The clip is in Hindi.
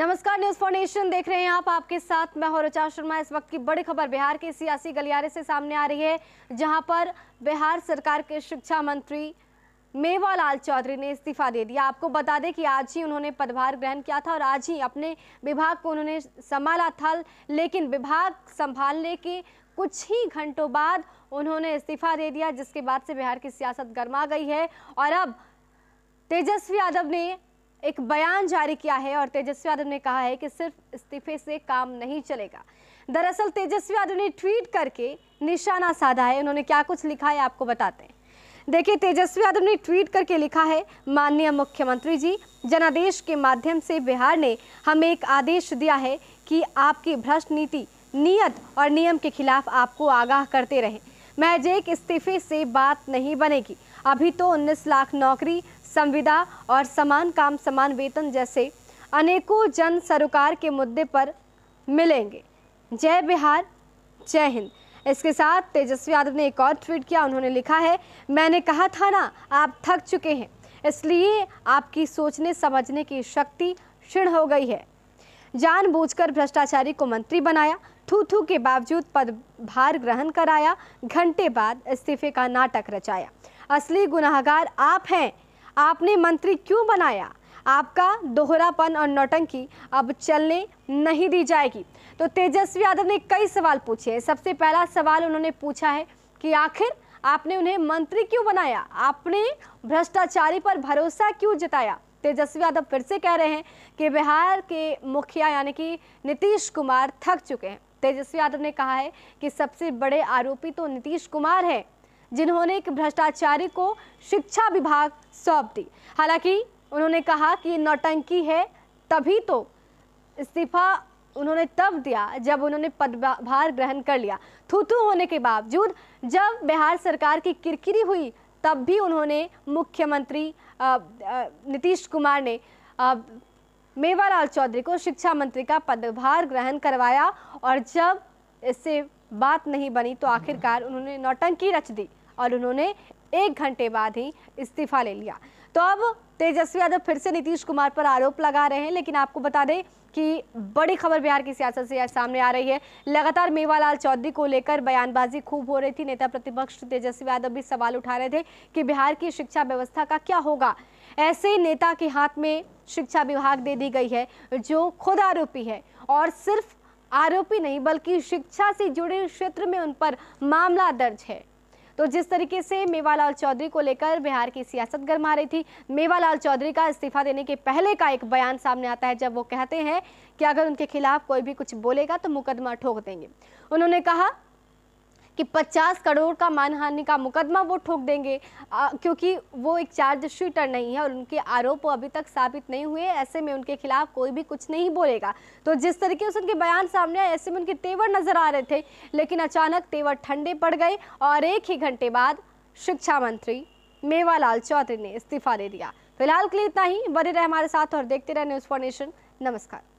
नमस्कार न्यूज फाउंडेशन देख रहे हैं आप आपके साथ मैं हूं रुचा शर्मा इस वक्त की बड़ी खबर बिहार के सियासी गलियारे से सामने आ रही है जहां पर बिहार सरकार के शिक्षा मंत्री मेवालाल चौधरी ने इस्तीफा दे दिया आपको बता दें कि आज ही उन्होंने पदभार ग्रहण किया था और आज ही अपने विभाग को उन्होंने संभाला था लेकिन विभाग संभालने के कुछ ही घंटों बाद उन्होंने इस्तीफा दे दिया जिसके बाद से बिहार की सियासत गर्मा गई है और अब तेजस्वी यादव ने एक बयान जारी किया है और तेजस्वी यादव ने कहा है कि सिर्फ इस्तीफे से काम नहीं चलेगा दरअसल तेजस्वी यादव ने ट्वीट करके निशाना साधा है उन्होंने क्या कुछ लिखा है आपको बताते हैं देखिए तेजस्वी यादव ने ट्वीट करके लिखा है माननीय मुख्यमंत्री जी जनादेश के माध्यम से बिहार ने हमें एक आदेश दिया है कि आपकी भ्रष्ट नीति नियत और नियम के खिलाफ आपको आगाह करते रहे महज एक इस्तीफे से बात नहीं बनेगी अभी तो 19 लाख नौकरी संविदा और समान काम समान वेतन जैसे अनेकों जन सरोकार के मुद्दे पर मिलेंगे जय बिहार जय हिंद इसके साथ तेजस्वी यादव ने एक और ट्वीट किया उन्होंने लिखा है मैंने कहा था ना आप थक चुके हैं इसलिए आपकी सोचने समझने की शक्ति क्षीण हो गई है जानबूझकर भ्रष्टाचारी को मंत्री बनाया थू थू के बावजूद पदभार ग्रहण कराया घंटे बाद इस्तीफे का नाटक रचाया असली गुनाहगार आप हैं आपने मंत्री क्यों बनाया आपका दोहरापन और नौटंकी अब चलने नहीं दी जाएगी तो तेजस्वी यादव ने कई सवाल पूछे हैं सबसे पहला सवाल उन्होंने पूछा है कि आखिर आपने उन्हें मंत्री क्यों बनाया आपने भ्रष्टाचारी पर भरोसा क्यों जताया तेजस्वी यादव फिर से कह रहे हैं कि बिहार के मुखिया यानी कि नीतीश कुमार थक चुके हैं तेजस्वी यादव ने कहा है कि सबसे बड़े आरोपी तो नीतीश कुमार हैं जिन्होंने एक भ्रष्टाचारी को शिक्षा विभाग सौंप दी हालांकि उन्होंने कहा कि ये नौटंकी है तभी तो इस्तीफा उन्होंने तब दिया जब उन्होंने पदभार ग्रहण कर लिया थूथू होने के बावजूद जब बिहार सरकार की किरकिरी हुई तब भी उन्होंने मुख्यमंत्री नीतीश कुमार ने मेवालाल चौधरी को शिक्षा मंत्री का पदभार ग्रहण करवाया और जब इससे बात नहीं बनी तो आखिरकार उन्होंने नौटंकी रच दी और उन्होंने एक घंटे बाद ही इस्तीफा ले लिया तो अब तेजस्वी यादव फिर से नीतीश कुमार पर आरोप लगा रहे हैं लेकिन आपको बता दें कि बड़ी खबर बिहार की सियासत से आज सामने आ रही है लगातार मेवालाल चौधरी को लेकर बयानबाजी खूब हो रही थी नेता प्रतिपक्ष तेजस्वी यादव भी सवाल उठा रहे थे कि बिहार की शिक्षा व्यवस्था का क्या होगा ऐसे नेता के हाथ में शिक्षा विभाग दे दी गई है जो खुद आरोपी है और सिर्फ आरोपी नहीं बल्कि शिक्षा से जुड़े क्षेत्र में उन पर मामला दर्ज है तो जिस तरीके से मेवालाल चौधरी को लेकर बिहार की सियासत गर्मा रही थी मेवालाल चौधरी का इस्तीफा देने के पहले का एक बयान सामने आता है जब वो कहते हैं कि अगर उनके खिलाफ कोई भी कुछ बोलेगा तो मुकदमा ठोक देंगे उन्होंने कहा कि 50 करोड़ का मानहानि का मुकदमा वो ठोक देंगे आ, क्योंकि वो एक चार्ज शीटर नहीं है और उनके आरोप अभी तक साबित नहीं हुए ऐसे में उनके खिलाफ कोई भी कुछ नहीं बोलेगा तो जिस तरीके से उनके बयान सामने आए ऐसे में उनके तेवर नजर आ रहे थे लेकिन अचानक तेवर ठंडे पड़ गए और एक ही घंटे बाद शिक्षा मंत्री मेवालाल चौधरी ने इस्तीफा दे दिया फिलहाल के लिए इतना ही बने रहे हमारे साथ और देखते रहे न्यूज़ फॉर नेशन नमस्कार